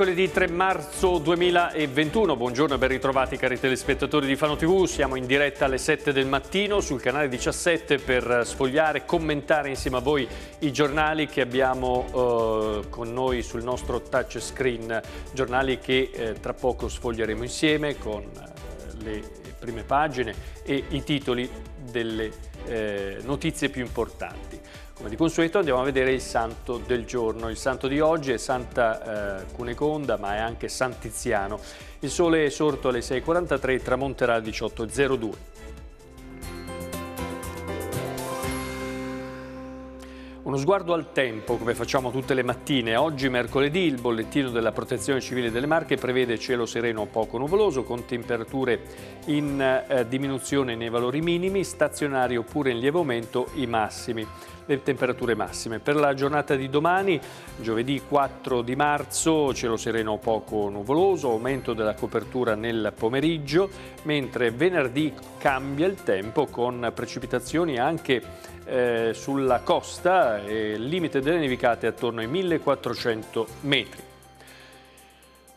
mercoledì 3 marzo 2021. Buongiorno e ben ritrovati cari telespettatori di Fano TV. Siamo in diretta alle 7 del mattino sul canale 17 per eh, sfogliare e commentare insieme a voi i giornali che abbiamo eh, con noi sul nostro touchscreen. Giornali che eh, tra poco sfoglieremo insieme con eh, le prime pagine e i titoli delle eh, notizie più importanti. Come di consueto andiamo a vedere il santo del giorno. Il santo di oggi è Santa eh, Cuneconda ma è anche San Tiziano. Il sole è sorto alle 6.43 e tramonterà alle 18.02. Uno sguardo al tempo, come facciamo tutte le mattine. Oggi, mercoledì, il bollettino della Protezione Civile delle Marche prevede cielo sereno poco nuvoloso, con temperature in eh, diminuzione nei valori minimi, stazionari oppure in lieve aumento i massimi le temperature massime. Per la giornata di domani, giovedì 4 di marzo, cielo sereno poco nuvoloso, aumento della copertura nel pomeriggio, mentre venerdì cambia il tempo con precipitazioni anche eh, sulla costa e eh, limite delle nevicate attorno ai 1400 metri.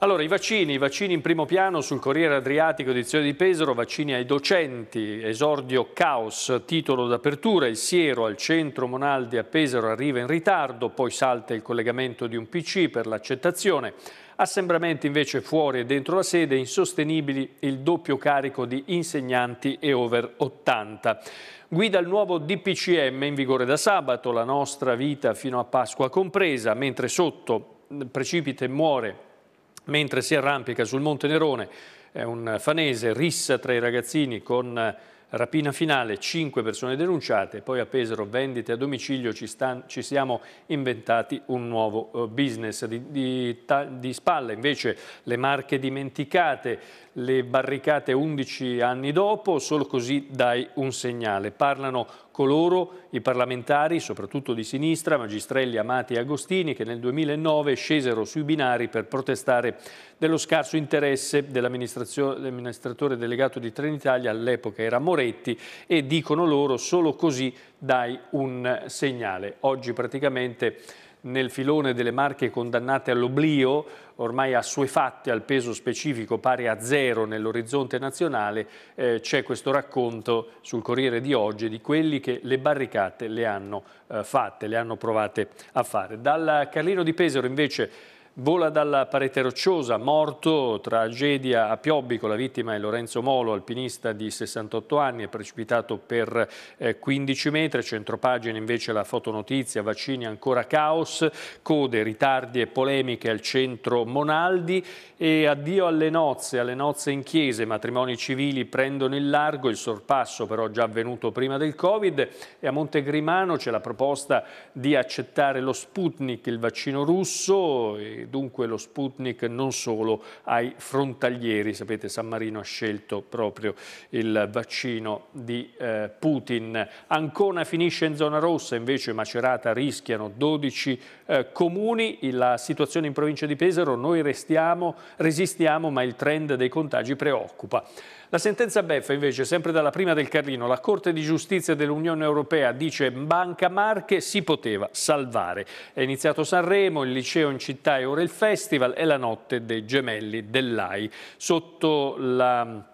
Allora, i vaccini, i vaccini in primo piano sul Corriere Adriatico edizione di Pesaro, vaccini ai docenti, esordio caos, titolo d'apertura, il siero al centro Monaldi a Pesaro arriva in ritardo, poi salta il collegamento di un PC per l'accettazione, assembramenti invece fuori e dentro la sede, insostenibili il doppio carico di insegnanti e over 80. Guida il nuovo DPCM in vigore da sabato, la nostra vita fino a Pasqua compresa, mentre sotto precipita e muore mentre si arrampica sul Monte Nerone. È un fanese, rissa tra i ragazzini con eh, rapina finale, 5 persone denunciate, poi a Pesaro vendite a domicilio, ci, stan, ci siamo inventati un nuovo eh, business. Di, di, di, spalle invece le marche dimenticate, le barricate 11 anni dopo, solo così dai un segnale. Parlano coloro, i parlamentari, soprattutto di sinistra, Magistrelli, Amati e Agostini, che nel 2009 scesero sui binari per protestare dello scarso interesse dell'amministratore delegato di Trenitalia, all'epoca era Moretti, e dicono loro solo così dai un segnale. Oggi praticamente nel filone delle marche condannate all'oblio, ormai assuefatte al peso specifico pari a zero nell'orizzonte nazionale, eh, c'è questo racconto sul Corriere di oggi di quelli che le barricate le hanno eh, fatte, le hanno provate a fare. Dal Carlino di Pesaro invece vola dalla parete rocciosa, morto, tragedia a Piobbico, la vittima è Lorenzo Molo, alpinista di 68 anni, è precipitato per 15 eh, metri, centropagina invece la fotonotizia, vaccini ancora caos, code, ritardi e polemiche al centro Monaldi e addio alle nozze, alle nozze in chiese, matrimoni civili prendono il largo, il sorpasso però già avvenuto prima del Covid e a Montegrimano c'è la proposta di accettare lo Sputnik, il vaccino russo, dunque lo Sputnik non solo ai frontalieri, sapete San Marino ha scelto proprio il vaccino di eh, Putin. Ancona finisce in zona rossa, invece Macerata rischiano 12 eh, comuni, la situazione in provincia di Pesaro, noi restiamo, resistiamo ma il trend dei contagi preoccupa. La sentenza beffa invece, sempre dalla prima del Carlino, la Corte di Giustizia dell'Unione Europea dice Banca Marche si poteva salvare. È iniziato Sanremo, il liceo in città è allora, il festival è la notte dei gemelli dell'AI. Sotto la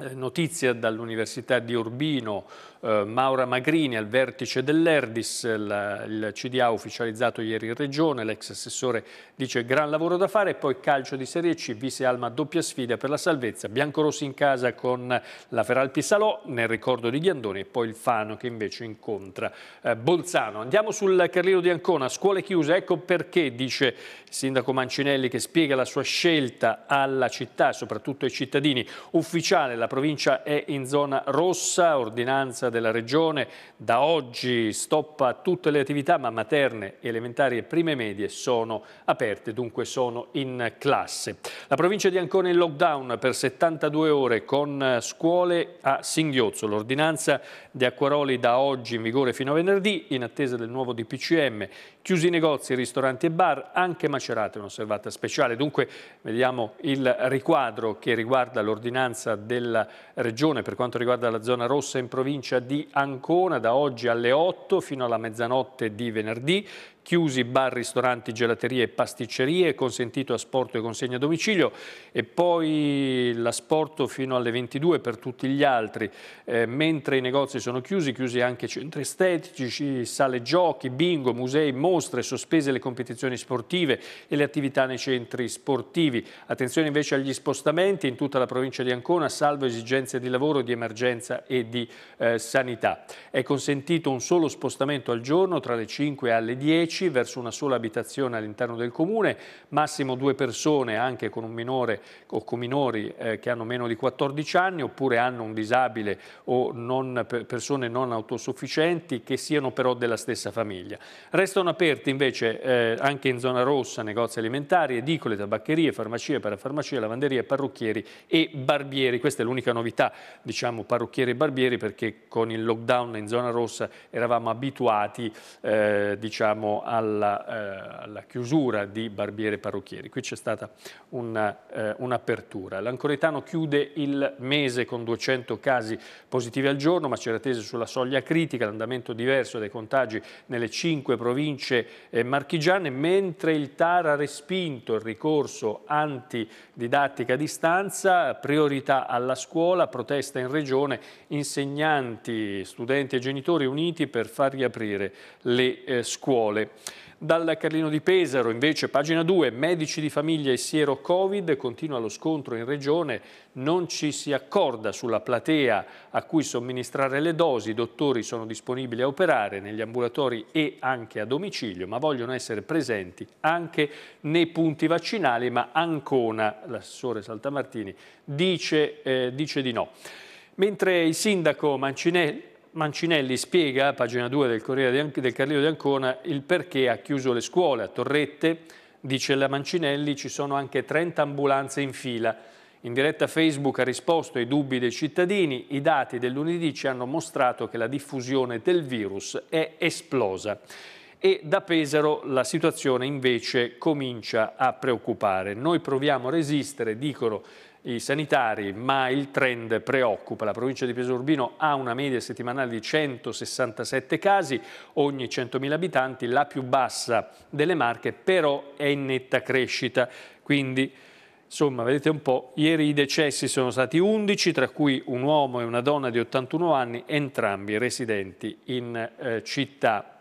eh, notizia dall'Università di Urbino eh, Maura Magrini al vertice dell'Erdis, il CDA ufficializzato ieri in regione, l'ex assessore dice gran lavoro da fare, poi calcio di Serie C, Vise Alma doppia sfida per la salvezza, Biancorossi in casa con la Feralpi Salò nel ricordo di Ghiandoni e poi il Fano che invece incontra eh, Bolzano. Andiamo sul Carlino di Ancona, scuole chiuse, ecco perché dice il sindaco Mancinelli che spiega la sua scelta alla città, soprattutto ai cittadini. Ufficiale, la provincia è in zona rossa, ordinanza della Regione. Da oggi stoppa tutte le attività, ma materne, elementari e prime medie sono aperte, dunque sono in classe. La provincia di Ancona è in lockdown per 72 ore con scuole a singhiozzo. L'ordinanza di Acquaroli da oggi in vigore fino a venerdì, in attesa del nuovo DPCM. Chiusi negozi, ristoranti e bar, anche macerate, un'osservata speciale. Dunque vediamo il riquadro che riguarda l'ordinanza della Regione per quanto riguarda la zona rossa in provincia di Ancona da oggi alle 8 fino alla mezzanotte di venerdì, chiusi bar, ristoranti, gelaterie e pasticcerie, consentito asporto e consegna a domicilio e poi l'asporto fino alle 22 per tutti gli altri. Eh, mentre i negozi sono chiusi, chiusi anche centri estetici, sale giochi, bingo, musei, mostre, sospese le competizioni sportive e le attività nei centri sportivi. Attenzione invece agli spostamenti in tutta la provincia di Ancona, salvo esigenze di lavoro, di emergenza e di eh, sanità. È consentito un solo spostamento al giorno tra le 5 e le 10 10 verso una sola abitazione all'interno del comune, massimo due persone anche con un minore o con minori eh, che hanno meno di 14 anni oppure hanno un disabile o non, persone non autosufficienti che siano però della stessa famiglia. Restano aperti invece eh, anche in zona rossa negozi alimentari, edicole, tabaccherie, farmacie, parafarmacie, lavanderie, parrucchieri e barbieri. Questa è l'unica novità, diciamo parrucchieri e barbieri perché con il lockdown in zona rossa eravamo abituati eh, diciamo, alla, eh, alla chiusura di Barbiere Parrucchieri, qui c'è stata eh, un'apertura. Eh, un L'Ancoretano chiude il mese con 200 casi positivi al giorno, ma c'era tese sulla soglia critica, l'andamento diverso dei contagi nelle cinque province eh, marchigiane, mentre il TAR ha respinto il ricorso antididattica a distanza, priorità alla scuola, protesta in regione, insegnanti, studenti e genitori uniti per far riaprire le eh, scuole. Dal Carlino di Pesaro, invece, pagina 2, medici di famiglia e siero Covid, continua lo scontro in regione, non ci si accorda sulla platea a cui somministrare le dosi, i dottori sono disponibili a operare negli ambulatori e anche a domicilio, ma vogliono essere presenti anche nei punti vaccinali, ma Ancona, l'assessore Saltamartini, dice, eh, dice di no. Mentre il sindaco Mancinelli Mancinelli spiega, pagina 2 del Corriere del Carlino di Ancona, il perché ha chiuso le scuole a Torrette. Dice la Mancinelli ci sono anche 30 ambulanze in fila. In diretta Facebook ha risposto ai dubbi dei cittadini, i dati del lunedì ci hanno mostrato che la diffusione del virus è esplosa. E da Pesaro la situazione invece comincia a preoccupare. Noi proviamo a resistere, dicono i sanitari, ma il trend preoccupa. La provincia di Pesaro Urbino ha una media settimanale di 167 casi ogni 100.000 abitanti, la più bassa delle Marche, però è in netta crescita. Quindi, insomma, vedete un po', ieri i decessi sono stati 11, tra cui un uomo e una donna di 81 anni, entrambi residenti in eh, città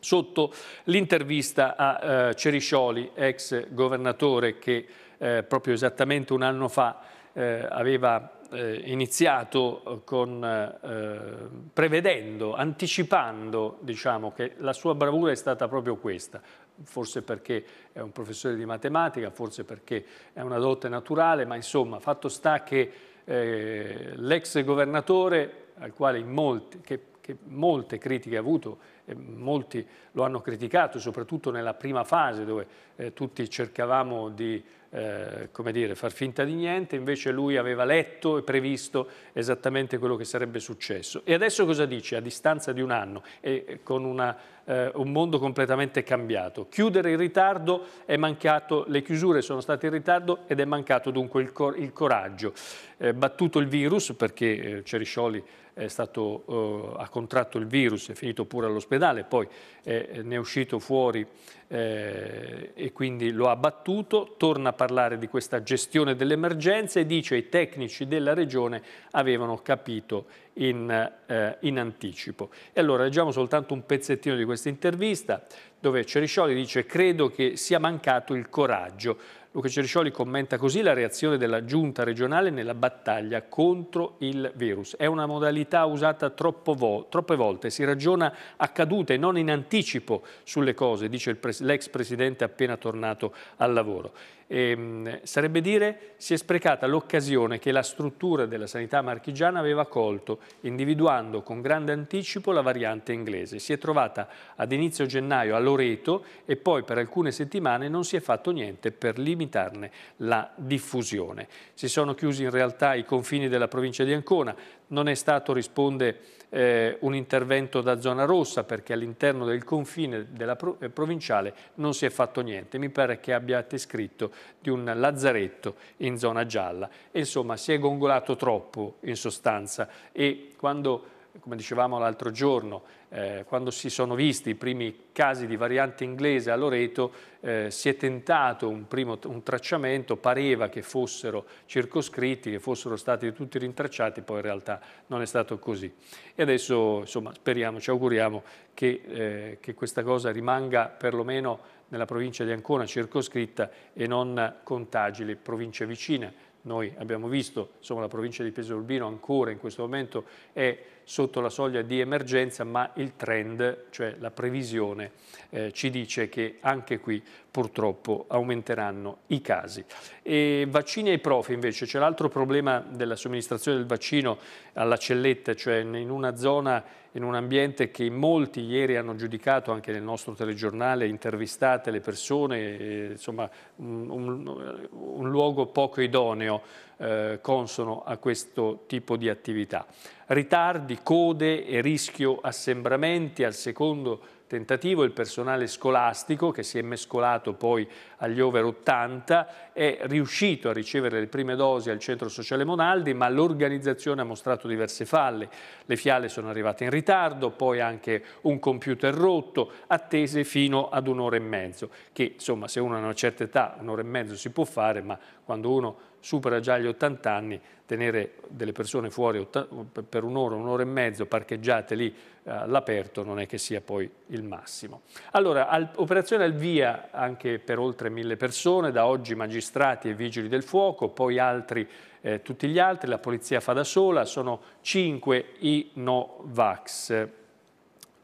sotto l'intervista a eh, Ceriscioli, ex governatore che eh, proprio esattamente un anno fa eh, aveva eh, iniziato con, eh, prevedendo, anticipando diciamo, che la sua bravura è stata proprio questa, forse perché è un professore di matematica, forse perché è una dote naturale, ma insomma fatto sta che eh, l'ex governatore, al quale molti, che, che molte critiche ha avuto, molti lo hanno criticato, soprattutto nella prima fase dove eh, tutti cercavamo di eh, dire, far finta di niente, invece lui aveva letto e previsto esattamente quello che sarebbe successo. E adesso cosa dice a distanza di un anno e con una, eh, un mondo completamente cambiato? Chiudere in ritardo è mancato, le chiusure sono state in ritardo ed è mancato dunque il, cor il coraggio. Eh, battuto il virus perché eh, Ceriscioli è stato, eh, ha contratto il virus, è finito pure all'ospedale, dall'ospedale, poi eh, ne è uscito fuori eh, e quindi lo ha battuto, torna a parlare di questa gestione dell'emergenza e dice che i tecnici della regione avevano capito in, eh, in anticipo. E allora leggiamo soltanto un pezzettino di questa intervista dove Ceriscioli dice credo che sia mancato il coraggio Luca Ceriscioli commenta così la reazione della giunta regionale nella battaglia contro il virus. È una modalità usata vo troppe volte, si ragiona a cadute, non in anticipo sulle cose, dice l'ex pres presidente appena tornato al lavoro. Ehm, sarebbe dire si è sprecata l'occasione che la struttura della sanità marchigiana aveva colto, individuando con grande anticipo la variante inglese. Si è trovata ad inizio gennaio a Loreto e poi per alcune settimane non si è fatto niente per limitarne la diffusione. Si sono chiusi in realtà i confini della provincia di Ancona, non è stato, risponde, eh, un intervento da zona rossa perché all'interno del confine della pro eh, provinciale non si è fatto niente. Mi pare che abbiate scritto di un lazzaretto in zona gialla. E, insomma, si è gongolato troppo in sostanza e quando come dicevamo l'altro giorno, eh, quando si sono visti i primi casi di variante inglese a Loreto, eh, si è tentato un, primo, un tracciamento, pareva che fossero circoscritti, che fossero stati tutti rintracciati, poi in realtà non è stato così. E adesso insomma, speriamo, ci auguriamo che, eh, che questa cosa rimanga perlomeno nella provincia di Ancona circoscritta e non contagi le province vicine. Noi abbiamo visto, insomma, la provincia di Pesaro Urbino ancora in questo momento è sotto la soglia di emergenza, ma il trend, cioè la previsione, eh, ci dice che anche qui purtroppo aumenteranno i casi. E vaccini ai profi invece, c'è l'altro problema della somministrazione del vaccino alla celletta, cioè in una zona in un ambiente che molti ieri hanno giudicato anche nel nostro telegiornale, intervistate le persone, insomma un, un, un, luogo poco idoneo, eh, consono a questo tipo di attività. Ritardi, code e rischio assembramenti al secondo tentativo il personale scolastico che si è mescolato poi agli over 80, è riuscito a ricevere le prime dosi al centro sociale Monaldi, ma l'organizzazione ha mostrato diverse falle. Le fiale sono arrivate in ritardo, poi anche un computer rotto, attese fino ad un'ora e mezzo, che insomma se uno ha una certa età un'ora e mezzo si può fare, ma quando uno supera già gli 80 anni, tenere delle persone fuori per un'ora, un'ora e mezzo parcheggiate lì eh, all'aperto non è che sia poi il massimo. Allora, operazione al via anche per oltre mille persone, da oggi magistrati e vigili del fuoco, poi altri, eh, tutti gli altri, la polizia fa da sola, sono cinque i Novax,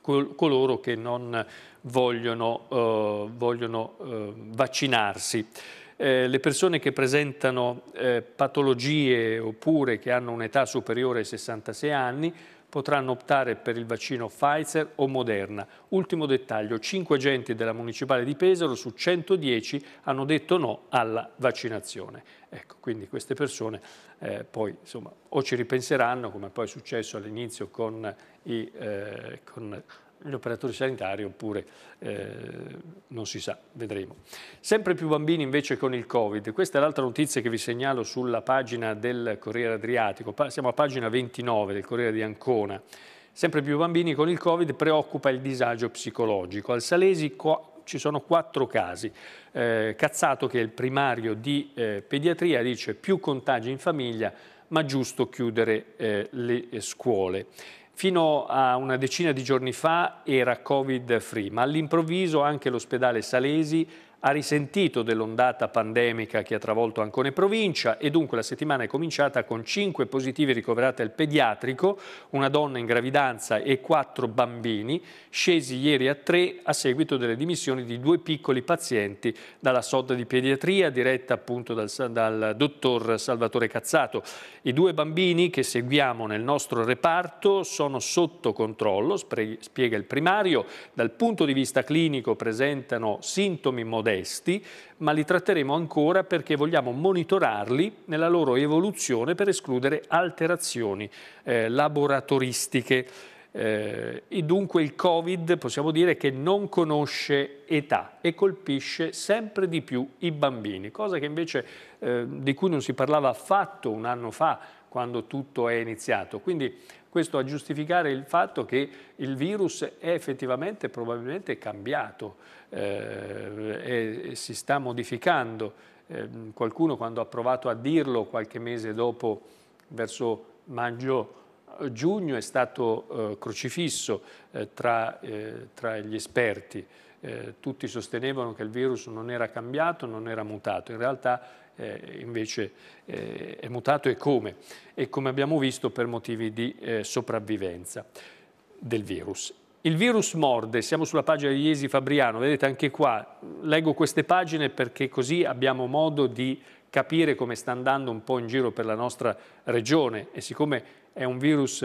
col coloro che non vogliono, eh, vogliono eh, vaccinarsi. Eh, le persone che presentano eh, patologie oppure che hanno un'età superiore ai 66 anni potranno optare per il vaccino Pfizer o Moderna. Ultimo dettaglio, 5 agenti della Municipale di Pesaro su 110 hanno detto no alla vaccinazione. Ecco, quindi queste persone eh, poi insomma, o ci ripenseranno, come poi è successo all'inizio con i... Eh, con gli operatori sanitari oppure eh, non si sa, vedremo. Sempre più bambini invece con il Covid, questa è l'altra notizia che vi segnalo sulla pagina del Corriere Adriatico, siamo a pagina 29 del Corriere di Ancona, sempre più bambini con il Covid preoccupa il disagio psicologico, al Salesi ci sono quattro casi, eh, Cazzato che è il primario di eh, pediatria dice più contagi in famiglia ma giusto chiudere eh, le eh, scuole. Fino a una decina di giorni fa era covid free, ma all'improvviso anche l'ospedale Salesi ha risentito dell'ondata pandemica che ha travolto Ancone provincia e dunque la settimana è cominciata con 5 positivi ricoverati al pediatrico, una donna in gravidanza e 4 bambini, scesi ieri a 3 a seguito delle dimissioni di due piccoli pazienti dalla soda di pediatria diretta appunto dal, dal dottor Salvatore Cazzato. I due bambini che seguiamo nel nostro reparto sono sotto controllo, spiega il primario, dal punto di vista clinico presentano sintomi moderni arresti, ma li tratteremo ancora perché vogliamo monitorarli nella loro evoluzione per escludere alterazioni eh, laboratoristiche. Eh, dunque il Covid possiamo dire che non conosce età e colpisce sempre di più i bambini, cosa che invece eh, di cui non si parlava affatto un anno fa quando tutto è iniziato. Quindi questo a giustificare il fatto che il virus è effettivamente probabilmente cambiato eh, e si sta modificando. Eh, qualcuno quando ha provato a dirlo qualche mese dopo, verso maggio, eh, giugno è stato eh, crocifisso eh, tra, eh, tra, gli esperti. Eh, tutti sostenevano che il virus non era cambiato, non era mutato. In realtà eh, invece eh, è mutato e come? E come abbiamo visto per motivi di eh, sopravvivenza del virus. Il virus morde, siamo sulla pagina di Iesi Fabriano, vedete anche qua, leggo queste pagine perché così abbiamo modo di capire come sta andando un po' in giro per la nostra regione e siccome è un virus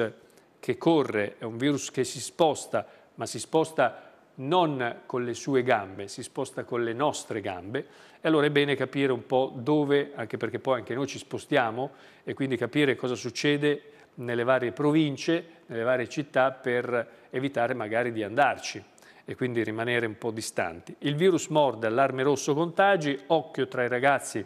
che corre, è un virus che si sposta, ma si sposta non con le sue gambe, si sposta con le nostre gambe e allora è bene capire un po' dove, anche perché poi anche noi ci spostiamo e quindi capire cosa succede nelle varie province, nelle varie città per evitare magari di andarci e quindi rimanere un po' distanti. Il virus morde allarme rosso contagi, occhio tra i ragazzi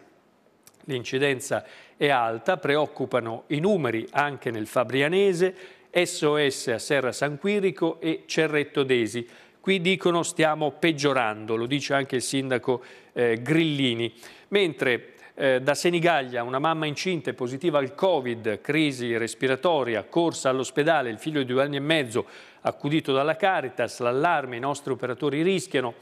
l'incidenza è alta, preoccupano i numeri anche nel Fabrianese, SOS a Serra San Quirico e Cerretto Desi. Qui dicono stiamo peggiorando, lo dice anche il sindaco eh, Grillini. Mentre eh, da Senigallia, una mamma incinta e positiva al Covid, crisi respiratoria, corsa all'ospedale, il figlio di due anni e mezzo accudito dalla Caritas, l'allarme, i nostri operatori rischiano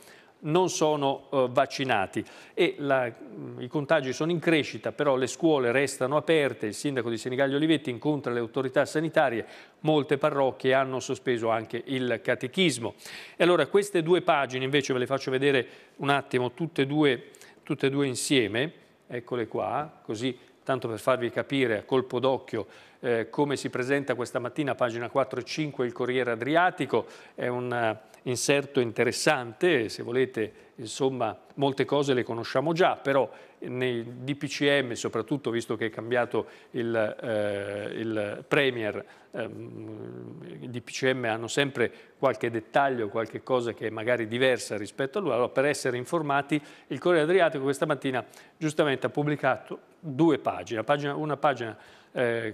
non sono eh, vaccinati e la, mm, i contagi sono in crescita, però le scuole restano aperte, il sindaco di Senigallia Olivetti incontra le autorità sanitarie, molte parrocchie hanno sospeso anche il catechismo. E allora queste due pagine invece ve le faccio vedere un attimo tutte e due, tutte e due insieme, eccole qua, così tanto per farvi capire a colpo d'occhio eh, come si presenta questa mattina, pagina 4 e 5, il Corriere Adriatico, è un inserto interessante, se volete, insomma, molte cose le conosciamo già, però nei DPCM, soprattutto visto che è cambiato il, eh, il Premier, ehm, i DPCM hanno sempre qualche dettaglio, qualche cosa che è magari diversa rispetto a lui, allora per essere informati il Corriere Adriatico questa mattina giustamente ha pubblicato due pagine, pagina, una pagina eh,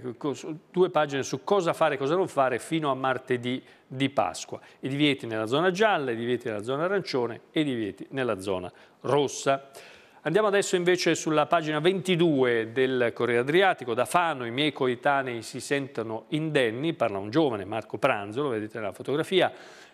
due pagine su cosa fare e cosa non fare fino a martedì di Pasqua. I divieti nella zona gialla, i divieti nella zona arancione e i divieti nella zona rossa. Andiamo adesso invece sulla pagina 22 del Corriere Adriatico. Da Fano i miei coetanei si sentono indenni, parla un giovane, Marco Pranzo, lo vedete nella fotografia,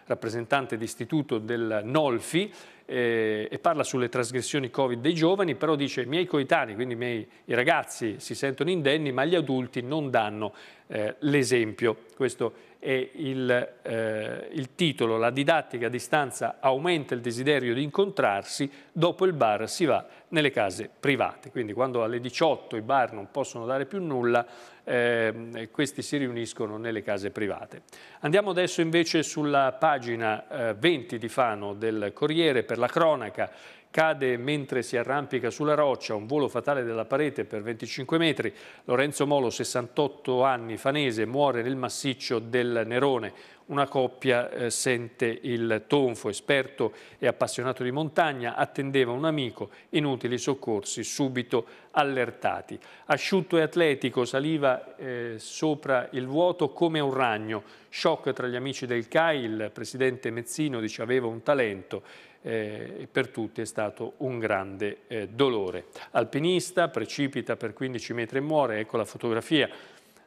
rappresentante d'istituto del Nolfi, eh, e parla sulle trasgressioni Covid dei giovani, però dice i miei coetanei, quindi i miei i ragazzi si sentono indenni, ma gli adulti non danno eh, l'esempio. Questo è il, eh, il titolo, la didattica a distanza aumenta il desiderio di incontrarsi, dopo il bar si va nelle case private. Quindi quando alle 18 i bar non possono dare più nulla, eh, questi si riuniscono nelle case private. Andiamo adesso invece sulla pagina 20 eh, di Fano del Corriere per la cronaca, cade mentre si arrampica sulla roccia, un volo fatale della parete per 25 metri, Lorenzo Molo, 68 anni, fanese, muore nel massiccio del Nerone, una coppia eh, sente il tonfo, esperto e appassionato di montagna, attendeva un amico, inutili soccorsi, subito allertati. Asciutto e atletico saliva eh, sopra il vuoto come un ragno, shock tra gli amici del CAI, il presidente Mezzino dice aveva un talento, eh, per tutti è stato un grande eh, dolore. Alpinista, precipita per 15 metri e muore, ecco la fotografia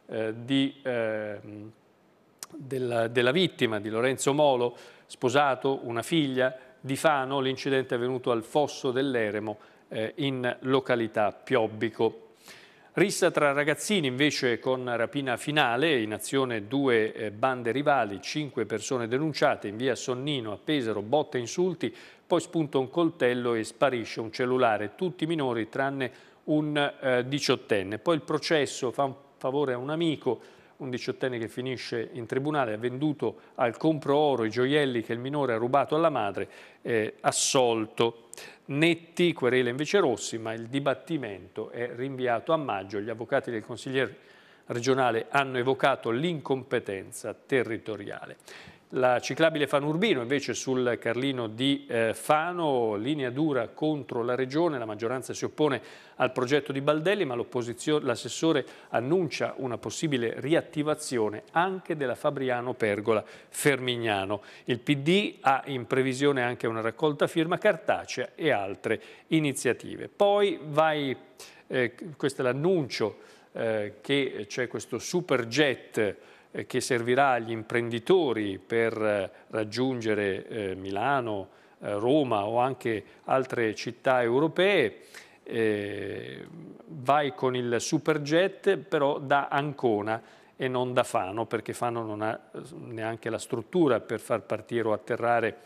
eh, di, ehm, della, della, vittima di Lorenzo Molo, sposato, una figlia, di Fano, l'incidente è avvenuto al Fosso dell'Eremo eh, in località Piobbico. Rissa tra ragazzini invece con rapina finale, in azione due eh, bande rivali, cinque persone denunciate in via Sonnino a Pesaro, botte e insulti, poi spunta un coltello e sparisce un cellulare, tutti minori tranne un eh, diciottenne. Poi il processo fa un favore a un amico, un diciottenne che finisce in tribunale, ha venduto al compro oro i gioielli che il minore ha rubato alla madre, eh, assolto. Netti querela invece Rossi, ma il dibattimento è rinviato a maggio. Gli avvocati del consigliere regionale hanno evocato l'incompetenza territoriale. La ciclabile Fanurbino invece sul Carlino di eh, Fano, linea dura contro la Regione, la maggioranza si oppone al progetto di Baldelli ma l'assessore annuncia una possibile riattivazione anche della Fabriano Pergola Fermignano. Il PD ha in previsione anche una raccolta firma cartacea e altre iniziative. Poi vai, eh, questo è l'annuncio eh, che c'è questo superjet eh, che servirà agli imprenditori per eh, raggiungere eh, Milano, Roma o anche altre città europee. vai con il superjet però da Ancona e non da Fano perché Fano non ha neanche la struttura per far partire o atterrare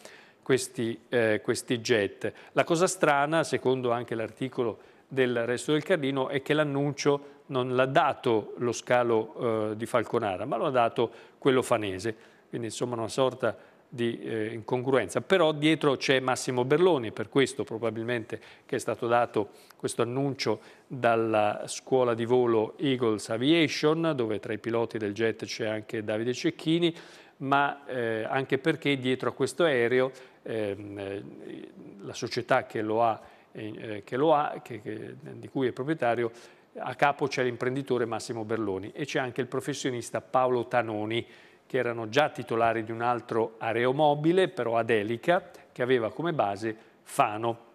questi, questi jet. La cosa strana, secondo anche l'articolo del Resto del Carlino, è che l'annuncio non l'ha dato lo scalo eh, di Falconara, ma lo ha dato quello fanese. Quindi insomma una sorta di eh, incongruenza. Però dietro c'è Massimo Berloni, per questo probabilmente che è stato dato questo annuncio dalla scuola di volo Eagles Aviation, dove tra i piloti del jet c'è anche Davide Cecchini, ma eh, anche perché dietro a questo aereo ehm, eh, la società che lo ha, eh, che lo ha che, che, di cui è proprietario, a capo c'è l'imprenditore Massimo Berloni e c'è anche il professionista Paolo Tanoni, che erano già titolari di un altro aeromobile, però ad elica, che aveva come base Fano.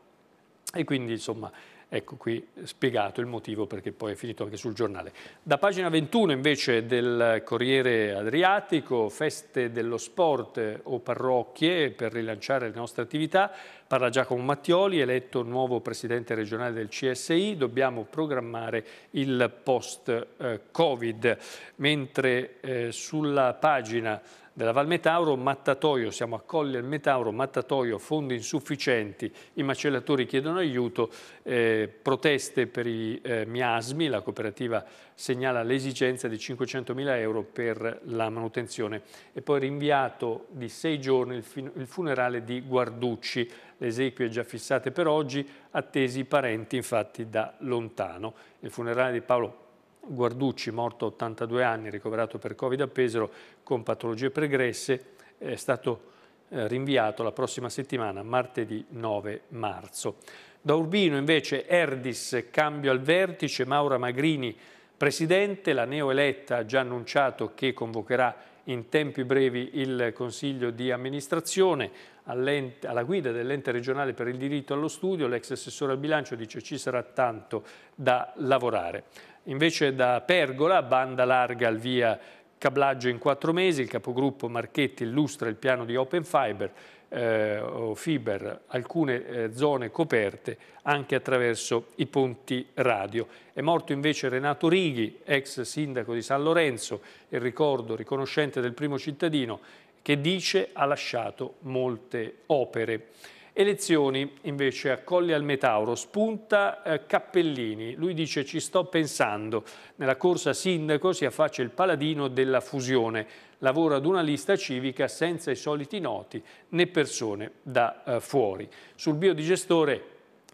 E quindi, insomma, Ecco qui spiegato il motivo perché poi è finito anche sul giornale. Da pagina 21 invece del Corriere Adriatico, feste dello sport o parrocchie per rilanciare le nostre attività, parla Giacomo Mattioli, eletto nuovo presidente regionale del CSI, dobbiamo programmare il post-Covid, eh, mentre eh, sulla pagina della Val Metauro, Mattatoio, siamo a Colli al Metauro, Mattatoio, fondi insufficienti, i macellatori chiedono aiuto, eh, proteste per i eh, miasmi, la cooperativa segnala l'esigenza di 500.000 euro per la manutenzione e poi rinviato di sei giorni il, il funerale di Guarducci, le esequie già fissate per oggi, attesi i parenti infatti da lontano. Il funerale di Paolo Guarducci, morto a 82 anni, ricoverato per Covid a Pesaro con patologie pregresse, è stato eh, rinviato la prossima settimana, martedì 9 marzo. Da Urbino invece Erdis, cambio al vertice, Maura Magrini presidente, la neoeletta ha già annunciato che convocherà in tempi brevi il Consiglio di amministrazione alla guida dell'ente regionale per il diritto allo studio, l'ex assessore al bilancio dice ci sarà tanto da lavorare. Invece da Pergola, banda larga al via cablaggio in quattro mesi, il capogruppo Marchetti illustra il piano di Open Fiber eh, o Fiber, alcune eh, zone coperte anche attraverso i ponti radio. È morto invece Renato Righi, ex sindaco di San Lorenzo, il ricordo riconoscente del primo cittadino che dice ha lasciato molte opere. Elezioni invece a Colli al Metauro, spunta eh, Cappellini, lui dice ci sto pensando, nella corsa sindaco si affaccia il paladino della fusione, lavora ad una lista civica senza i soliti noti né persone da eh, fuori. Sul biodigestore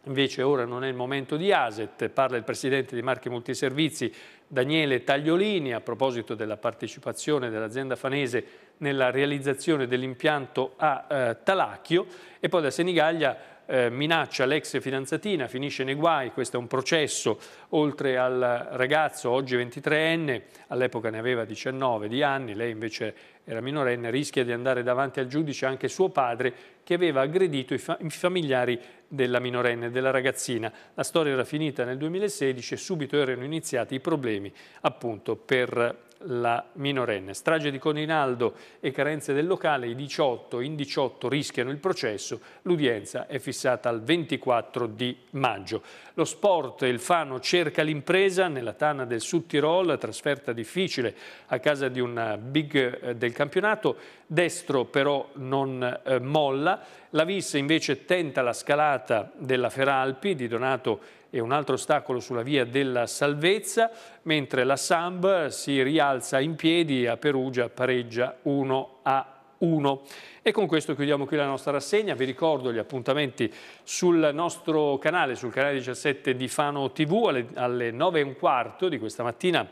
invece ora non è il momento di ASET, parla il presidente di Marche Multiservizi Daniele Tagliolini a proposito della partecipazione dell'azienda fanese nella realizzazione dell'impianto a eh, Talacchio e poi da Senigallia eh, minaccia l'ex fidanzatina, finisce nei guai, questo è un processo oltre al ragazzo oggi 23enne, all'epoca ne aveva 19 di anni, lei invece era minorenne, rischia di andare davanti al giudice anche suo padre che aveva aggredito i, fa i familiari della minorenne, della ragazzina. La storia era finita nel 2016 e subito erano iniziati i problemi appunto per la minorenne. Strage di Coninaldo e carenze del locale, i 18 in 18 rischiano il processo, l'udienza è fissata al 24 di maggio. Lo sport, il Fano cerca l'impresa nella tana del Sud Tirol, trasferta difficile a casa di un eh, big eh, del campionato, destro però non eh, molla, la Vis invece tenta la scalata della Feralpi di Donato e un altro ostacolo sulla via della salvezza, mentre la Samb si rialza in piedi a Perugia pareggia 1 a 1. E con questo chiudiamo qui la nostra rassegna, vi ricordo gli appuntamenti sul nostro canale, sul canale 17 di Fano TV alle, alle 9.15 di questa mattina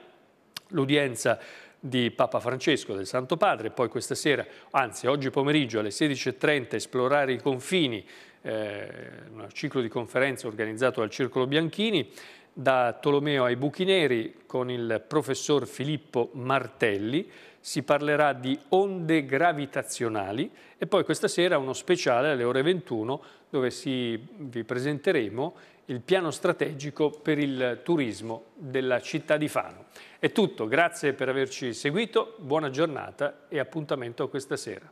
l'udienza di Papa Francesco, del Santo Padre, poi questa sera, anzi oggi pomeriggio alle 16.30, esplorare i confini eh, un ciclo di conferenze organizzato dal Circolo Bianchini, da Tolomeo ai buchi neri con il professor Filippo Martelli, si parlerà di onde gravitazionali e poi questa sera uno speciale alle ore 21 dove si, vi presenteremo il piano strategico per il turismo della città di Fano. È tutto, grazie per averci seguito, buona giornata e appuntamento a questa sera.